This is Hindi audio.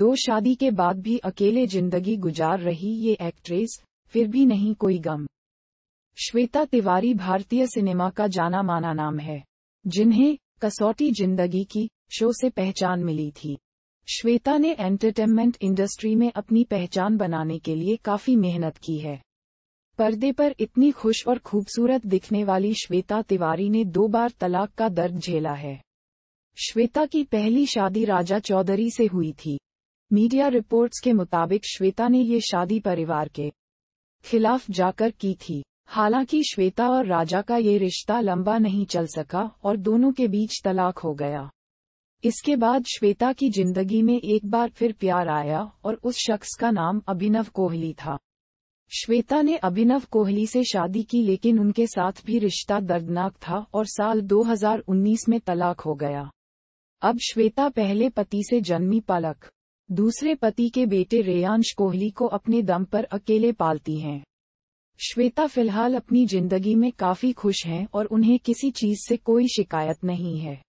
दो शादी के बाद भी अकेले जिंदगी गुजार रही ये एक्ट्रेस फिर भी नहीं कोई गम श्वेता तिवारी भारतीय सिनेमा का जाना माना नाम है जिन्हें कसौटी जिंदगी की शो से पहचान मिली थी श्वेता ने एंटरटेनमेंट इंडस्ट्री में अपनी पहचान बनाने के लिए काफी मेहनत की है पर्दे पर इतनी खुश और खूबसूरत दिखने वाली श्वेता तिवारी ने दो बार तलाक का दर्द झेला है श्वेता की पहली शादी राजा चौधरी से हुई थी मीडिया रिपोर्ट्स के मुताबिक श्वेता ने ये शादी परिवार के खिलाफ जाकर की थी हालांकि श्वेता और राजा का ये रिश्ता लंबा नहीं चल सका और दोनों के बीच तलाक हो गया इसके बाद श्वेता की जिंदगी में एक बार फिर प्यार आया और उस शख्स का नाम अभिनव कोहली था श्वेता ने अभिनव कोहली से शादी की लेकिन उनके साथ भी रिश्ता दर्दनाक था और साल 2019 में तलाक हो गया अब श्वेता पहले पति से जन्मी पलक दूसरे पति के बेटे रेयांश कोहली को अपने दम पर अकेले पालती हैं श्वेता फिलहाल अपनी जिंदगी में काफी खुश हैं और उन्हें किसी चीज से कोई शिकायत नहीं है